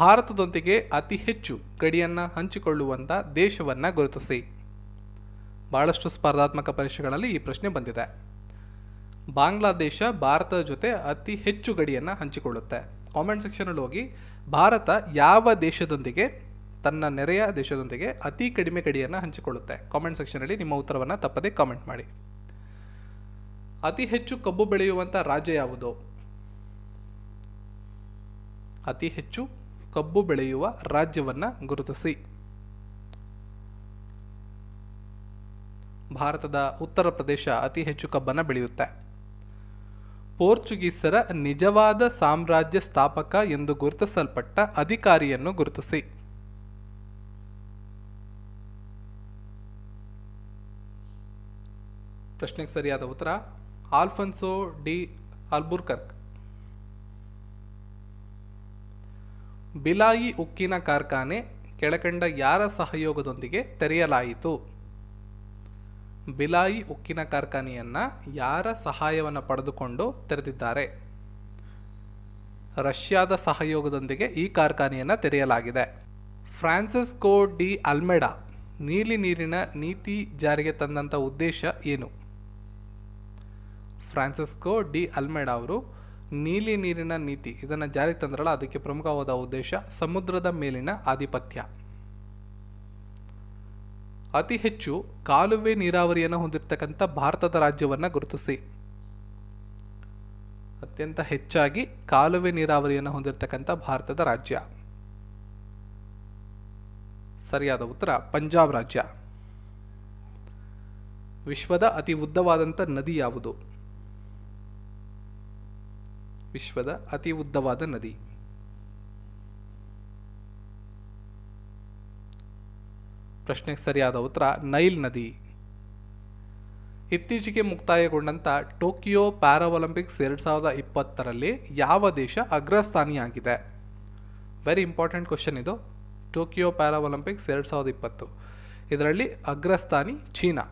ಭಾರತದೊಂದಿಗೆ ಅತಿ ಹೆಚ್ಚು ಗಡಿಯನ್ನು ಹಂಚಿಕೊಳ್ಳುವಂಥ ದೇಶವನ್ನು ಗುರುತಿಸಿ ಭಾಳಷ್ಟು ಸ್ಪರ್ಧಾತ್ಮಕ ಪರೀಕ್ಷೆಗಳಲ್ಲಿ ಈ ಪ್ರಶ್ನೆ ಬಂದಿದೆ ಬಾಂಗ್ಲಾದೇಶ ಭಾರತದ ಜೊತೆ ಅತಿ ಹೆಚ್ಚು ಗಡಿಯನ್ನು ಹಂಚಿಕೊಳ್ಳುತ್ತೆ ಕಾಮೆಂಟ್ ಸೆಕ್ಷನಲ್ಲಿ ಹೋಗಿ ಭಾರತ ಯಾವ ದೇಶದೊಂದಿಗೆ ತನ್ನ ನೆರೆಯ ದೇಶದೊಂದಿಗೆ ಅತಿ ಕಡಿಮೆ ಗಡಿಯನ್ನು ಹಂಚಿಕೊಳ್ಳುತ್ತೆ ಕಾಮೆಂಟ್ ಸೆಕ್ಷನಲ್ಲಿ ನಿಮ್ಮ ಉತ್ತರವನ್ನು ತಪ್ಪದೇ ಕಾಮೆಂಟ್ ಮಾಡಿ ಅತಿ ಹೆಚ್ಚು ಕಬ್ಬು ಬೆಳೆಯುವಂಥ ರಾಜ್ಯ ಯಾವುದು ಅತಿ ಹೆಚ್ಚು ಕಬ್ಬು ಬೆಳೆಯುವ ರಾಜ್ಯವನ್ನು ಗುರುತಿಸಿ ಭಾರತದ ಉತ್ತರ ಪ್ರದೇಶ ಅತಿ ಹೆಚ್ಚು ಕಬ್ಬನ್ನು ಬೆಳೆಯುತ್ತೆ ಪೋರ್ಚುಗೀಸರ ನಿಜವಾದ ಸಾಮ್ರಾಜ್ಯ ಸ್ಥಾಪಕ ಎಂದು ಗುರುತಿಸಲ್ಪಟ್ಟ ಅಧಿಕಾರಿಯನ್ನು ಗುರುತಿಸಿ ಪ್ರಶ್ನೆಗೆ ಸರಿಯಾದ ಉತ್ತರ ಆಲ್ಫನ್ಸೋ ಡಿ ಅಲ್ಬುರ್ಕರ್ಕ್ ಬಿಲಾಯಿ ಉಕ್ಕಿನ ಕಾರ್ಖಾನೆ ಕೆಳಕಂಡ ಯಾರ ಸಹಯೋಗದೊಂದಿಗೆ ತೆರೆಯಲಾಯಿತು ಬಿಲಾಯಿ ಉಕ್ಕಿನ ಕಾರ್ಖಾನೆಯನ್ನು ಯಾರ ಸಹಾಯವನ್ನು ಪಡೆದುಕೊಂಡು ತೆರೆದಿದ್ದಾರೆ ರಷ್ಯಾದ ಸಹಯೋಗದೊಂದಿಗೆ ಈ ಕಾರ್ಖಾನೆಯನ್ನು ತೆರೆಯಲಾಗಿದೆ ಫ್ರಾನ್ಸಿಸ್ಕೋ ಡಿ ಅಲ್ಮೆಡಾ ನೀಲಿ ನೀರಿನ ನೀತಿ ಜಾರಿಗೆ ತಂದಂಥ ಉದ್ದೇಶ ಏನು ಫ್ರಾನ್ಸಿಸ್ಕೋ ಡಿ ಅಲ್ಮೆಡಾ ಅವರು ನೀಲಿ ನೀರಿನ ನೀತಿ ಇದನ್ನು ಜಾರಿ ತಂದ್ರಲ್ಲ ಅದಕ್ಕೆ ಪ್ರಮುಖವಾದ ಉದ್ದೇಶ ಸಮುದ್ರದ ಮೇಲಿನ ಆಧಿಪತ್ಯ ಅತಿ ಹೆಚ್ಚು ಕಾಲುವೆ ನೀರಾವರಿಯನ್ನು ಹೊಂದಿರತಕ್ಕಂಥ ಭಾರತದ ರಾಜ್ಯವನ್ನು ಗುರುತಿಸಿ ಅತ್ಯಂತ ಹೆಚ್ಚಾಗಿ ಕಾಲುವೆ ನೀರಾವರಿಯನ್ನು ಹೊಂದಿರತಕ್ಕಂಥ ಭಾರತದ ರಾಜ್ಯ ಸರಿಯಾದ ಉತ್ತರ ಪಂಜಾಬ್ ರಾಜ್ಯ ವಿಶ್ವದ ಅತಿ ಉದ್ದವಾದಂಥ ನದಿ ಯಾವುದು ವಿಶ್ವದ ಅತಿ ಉದ್ದವಾದ ನದಿ ಪ್ರಶ್ನೆಗೆ ಸರಿಯಾದ ಉತ್ತರ ನೈಲ್ ನದಿ ಇತ್ತೀಚೆಗೆ ಮುಕ್ತಾಯಗೊಂಡಂಥ ಟೋಕಿಯೋ ಪ್ಯಾರಾಒಲಿಂಪಿಕ್ಸ್ ಎರಡ್ ಸಾವಿರದ ಇಪ್ಪತ್ತರಲ್ಲಿ ಯಾವ ದೇಶ ಅಗ್ರಸ್ಥಾನಿಯಾಗಿದೆ ವೆರಿ ಇಂಪಾರ್ಟೆಂಟ್ ಕ್ವಶನ್ ಇದು ಟೋಕಿಯೋ ಪ್ಯಾರಾಒಲಿಂಪಿಕ್ಸ್ ಎರಡ್ ಸಾವಿರದ ಇಪ್ಪತ್ತು ಇದರಲ್ಲಿ ಅಗ್ರಸ್ಥಾನಿ ಚೀನಾ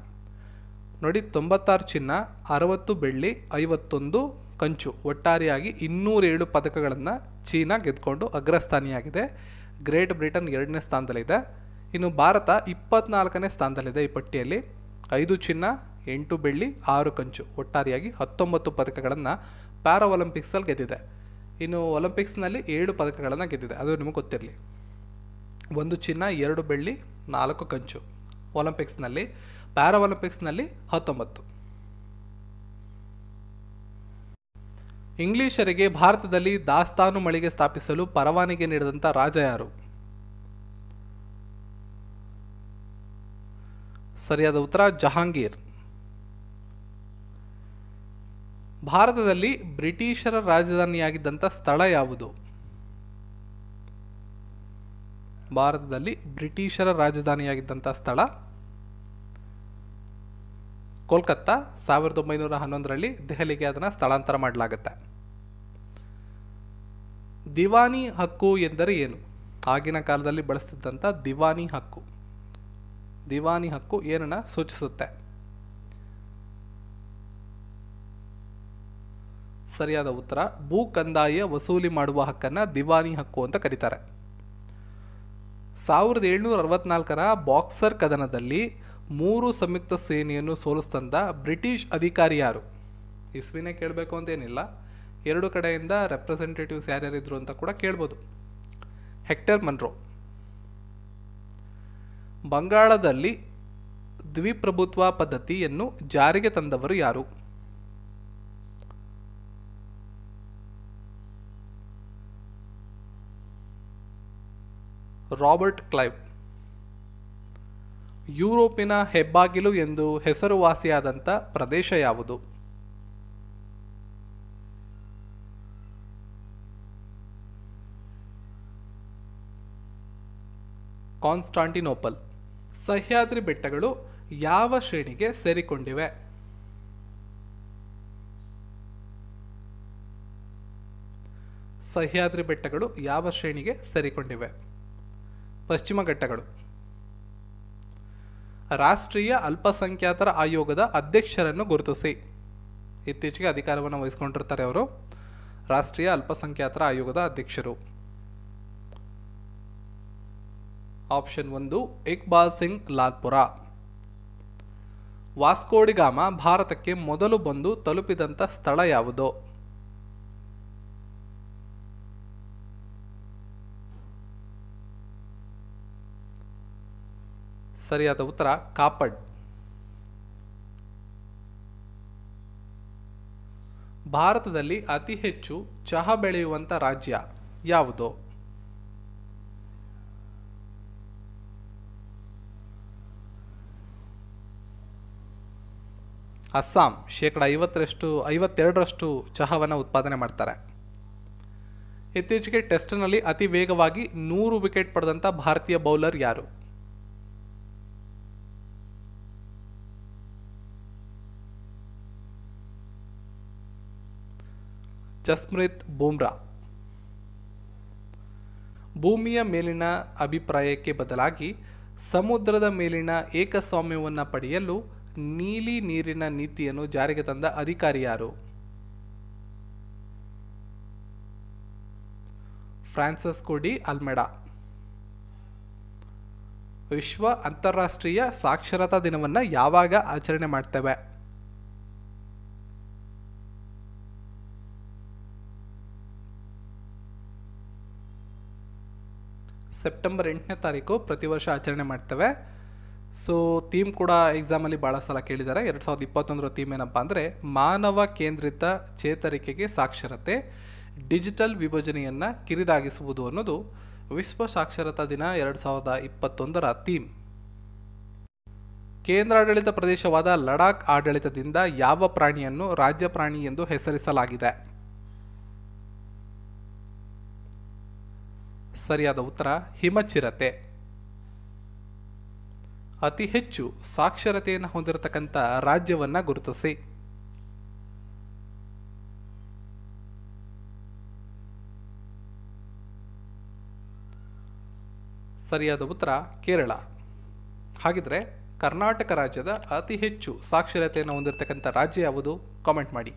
ನೋಡಿ ತೊಂಬತ್ತಾರು ಚಿನ್ನ ಅರವತ್ತು ಬೆಳ್ಳಿ ಐವತ್ತೊಂದು ಕಂಚು ಒಟ್ಟಾರೆಯಾಗಿ ಇನ್ನೂರೇಳು ಪದಕಗಳನ್ನು ಚೀನಾ ಗೆದ್ಕೊಂಡು ಅಗ್ರಸ್ಥಾನಿಯಾಗಿದೆ ಗ್ರೇಟ್ ಬ್ರಿಟನ್ ಎರಡನೇ ಸ್ಥಾನದಲ್ಲಿದೆ ಇನ್ನು ಭಾರತ ಇಪ್ಪತ್ನಾಲ್ಕನೇ ಸ್ಥಾನದಲ್ಲಿದೆ ಈ ಪಟ್ಟಿಯಲ್ಲಿ ಐದು ಚಿನ್ನ ಎಂಟು ಬೆಳ್ಳಿ ಆರು ಕಂಚು ಒಟ್ಟಾರೆಯಾಗಿ ಹತ್ತೊಂಬತ್ತು ಪದಕಗಳನ್ನು ಪ್ಯಾರಾ ಒಲಿಂಪಿಕ್ಸಲ್ಲಿ ಗೆದ್ದಿದೆ ಇನ್ನು ಒಲಿಂಪಿಕ್ಸ್ನಲ್ಲಿ ಏಳು ಪದಕಗಳನ್ನು ಗೆದ್ದಿದೆ ಅದು ನಿಮಗೆ ಗೊತ್ತಿರಲಿ ಒಂದು ಚಿನ್ನ ಎರಡು ಬೆಳ್ಳಿ ನಾಲ್ಕು ಕಂಚು ಒಲಿಂಪಿಕ್ಸ್ನಲ್ಲಿ ಪ್ಯಾರಾ ಒಲಿಂಪಿಕ್ಸ್ನಲ್ಲಿ ಹತ್ತೊಂಬತ್ತು ಇಂಗ್ಲಿಷರಿಗೆ ಭಾರತದಲ್ಲಿ ದಾಸ್ತಾನು ಮಳಿಗೆ ಸ್ಥಾಪಿಸಲು ಪರವಾನಿಗೆ ನೀಡಿದಂಥ ರಾಜ ಯಾರು ಸರಿಯಾದ ಉತ್ತರ ಜಹಾಂಗೀರ್ ಭಾರತದಲ್ಲಿ ಬ್ರಿಟಿಷರ ರಾಜಧಾನಿಯಾಗಿದ್ದಂಥ ಸ್ಥಳ ಯಾವುದು ಭಾರತದಲ್ಲಿ ಬ್ರಿಟಿಷರ ರಾಜಧಾನಿಯಾಗಿದ್ದಂಥ ಸ್ಥಳ ಕೋಲ್ಕತ್ತಾ ಸಾವಿರದ ಒಂಬೈನೂರ ಹನ್ನೊಂದರಲ್ಲಿ ದೆಹಲಿಗೆ ಅದನ್ನು ಸ್ಥಳಾಂತರ ಮಾಡಲಾಗುತ್ತೆ ದಿವಾನಿ ಹಕ್ಕು ಎಂದರೆ ಏನು ಆಗಿನ ಕಾಲದಲ್ಲಿ ಬಳಸ್ತಿದ್ದಂಥ ದಿವಾನಿ ಹಕ್ಕು ದಿವಾನಿ ಹಕ್ಕು ಏನನ್ನು ಸೂಚಿಸುತ್ತೆ ಸರಿಯಾದ ಉತ್ತರ ಭೂ ಕಂದಾಯ ವಸೂಲಿ ಮಾಡುವ ಹಕ್ಕನ್ನು ದಿವಾನಿ ಹಕ್ಕು ಅಂತ ಕರೀತಾರೆ ಸಾವಿರದ ಏಳ್ನೂರ ಅರವತ್ನಾಲ್ಕರ ಬಾಕ್ಸರ್ ಕದನದಲ್ಲಿ ಮೂರು ಸಂಯುಕ್ತ ಸೇನೆಯನ್ನು ಸೋಲಿಸ್ತಂದ ಬ್ರಿಟಿಷ್ ಅಧಿಕಾರಿ ಯಾರು ಇಸ್ವಿನೇ ಕೇಳಬೇಕು ಅಂತೇನಿಲ್ಲ ಎರಡು ಕಡೆಯಿಂದ ರೆಪ್ರೆಸೆಂಟೇಟಿವ್ಸ್ ಯಾರ್ಯಾರಿದ್ರು ಅಂತ ಕೂಡ ಕೇಳ್ಬೋದು ಹೆಕ್ಟರ್ ಮನ್ರೋ ಬಂಗಾಳದಲ್ಲಿ ದ್ವಿಪ್ರಭುತ್ವ ಪದ್ಧತಿಯನ್ನು ಜಾರಿಗೆ ತಂದವರು ಯಾರು ರಾಬರ್ಟ್ ಕ್ಲೈವ್ ಯುರೋಪಿನ ಹೆಬ್ಬಾಗಿಲು ಎಂದು ಹೆಸರುವಾಸಿಯಾದಂಥ ಪ್ರದೇಶ ಯಾವುದು ಕಾನ್ಸ್ಟಾಂಟಿನೋಪಲ್ ಸಹ್ಯಾದ್ರಿ ಬೆಟ್ಟಗಳು ಯಾವ ಶ್ರೇಣಿಗೆ ಸೇರಿಕೊಂಡಿವೆ ಸಹ್ಯಾದ್ರಿ ಬೆಟ್ಟಗಳು ಯಾವ ಶ್ರೇಣಿಗೆ ಸೇರಿಕೊಂಡಿವೆ ಪಶ್ಚಿಮ ಘಟ್ಟಗಳು ರಾಷ್ಟ್ರೀಯ ಅಲ್ಪಸಂಖ್ಯಾತರ ಆಯೋಗದ ಅಧ್ಯಕ್ಷರನ್ನು ಗುರುತಿಸಿ ಇತ್ತೀಚೆಗೆ ಅಧಿಕಾರವನ್ನು ವಹಿಸ್ಕೊಂಡಿರ್ತಾರೆ ಅವರು ರಾಷ್ಟ್ರೀಯ ಅಲ್ಪಸಂಖ್ಯಾತರ ಆಯೋಗದ ಅಧ್ಯಕ್ಷರು ಆಪ್ಷನ್ ಒಂದು ಇಕ್ಬಾಲ್ ಸಿಂಗ್ ಲಾಲ್ಪುರ ವಾಸ್ಕೋಡಿಗಾಮ ಭಾರತಕ್ಕೆ ಮೊದಲು ಬಂದು ತಲುಪಿದಂಥ ಸ್ಥಳ ಯಾವುದು ಸರಿಯಾದ ಉತ್ತರ ಕಾಪಡ್ ಭಾರತದಲ್ಲಿ ಅತಿ ಹೆಚ್ಚು ಚಹಾ ಬೆಳೆಯುವಂಥ ರಾಜ್ಯ ಯಾವುದು ಅಸ್ಸಾಂ ಶೇಕಡ ಐವತ್ತರಷ್ಟು ಐವತ್ತೆರಡರಷ್ಟು ಚಹಾವನ್ನು ಉತ್ಪಾದನೆ ಮಾಡ್ತಾರೆ ಇತ್ತೀಚೆಗೆ ಟೆಸ್ಟ್ನಲ್ಲಿ ಅತಿ ವೇಗವಾಗಿ ನೂರು ವಿಕೆಟ್ ಪಡೆದಂಥ ಭಾರತೀಯ ಬೌಲರ್ ಯಾರು ಜಸ್ಮೃತ್ ಬೂಮ್ರಾ ಭೂಮಿಯ ಮೇಲಿನ ಅಭಿಪ್ರಾಯಕ್ಕೆ ಬದಲಾಗಿ ಸಮುದ್ರದ ಮೇಲಿನ ಏಕಸ್ವಾಮ್ಯವನ್ನು ಪಡೆಯಲು ನೀಲಿ ನೀರಿನ ನೀತಿಯನ್ನು ಜಾರಿಗೆ ತಂದ ಅಧಿಕಾರಿ ಯಾರು ಫ್ರಾನ್ಸಿಸ್ಕೋ ಡಿ ಅಲ್ಮೆಡಾ ವಿಶ್ವ ಅಂತಾರಾಷ್ಟ್ರೀಯ ಸಾಕ್ಷರತಾ ದಿನವನ್ನ ಯಾವಾಗ ಆಚರಣೆ ಮಾಡ್ತೇವೆ ಸೆಪ್ಟೆಂಬರ್ ಎಂಟನೇ ತಾರೀಕು ಪ್ರತಿ ವರ್ಷ ಆಚರಣೆ ಮಾಡ್ತೇವೆ ಸೊ ಥೀಮ್ ಕೂಡ ಎಕ್ಸಾಮಲ್ಲಿ ಭಾಳ ಸಲ ಕೇಳಿದ್ದಾರೆ ಎರಡು ಸಾವಿರದ ಇಪ್ಪತ್ತೊಂದರ ಥೀಮ್ ಏನಪ್ಪ ಅಂದರೆ ಮಾನವ ಕೇಂದ್ರಿತ ಚೇತರಿಕೆಗೆ ಸಾಕ್ಷರತೆ ಡಿಜಿಟಲ್ ವಿಭಜನೆಯನ್ನು ಕಿರಿದಾಗಿಸುವುದು ಅನ್ನೋದು ವಿಶ್ವ ಸಾಕ್ಷರತಾ ದಿನ ಎರಡು ಸಾವಿರದ ಇಪ್ಪತ್ತೊಂದರ ಥೀಮ್ ಕೇಂದ್ರಾಡಳಿತ ಪ್ರದೇಶವಾದ ಲಡಾಖ್ ಆಡಳಿತದಿಂದ ಯಾವ ಪ್ರಾಣಿಯನ್ನು ರಾಜ್ಯ ಪ್ರಾಣಿ ಎಂದು ಹೆಸರಿಸಲಾಗಿದೆ ಸರಿಯಾದ ಉತ್ತರ ಹಿಮಚಿರತೆ ಅತಿ ಹೆಚ್ಚು ಸಾಕ್ಷರತೆಯನ್ನು ಹೊಂದಿರತಕ್ಕಂಥ ರಾಜ್ಯವನ್ನು ಗುರುತಿಸಿ ಸರಿಯಾದ ಉತ್ತರ ಕೇರಳ ಹಾಗಿದ್ರೆ ಕರ್ನಾಟಕ ರಾಜ್ಯದ ಅತಿ ಹೆಚ್ಚು ಸಾಕ್ಷರತೆಯನ್ನು ಹೊಂದಿರತಕ್ಕಂಥ ರಾಜ್ಯ ಯಾವುದು ಕಾಮೆಂಟ್ ಮಾಡಿ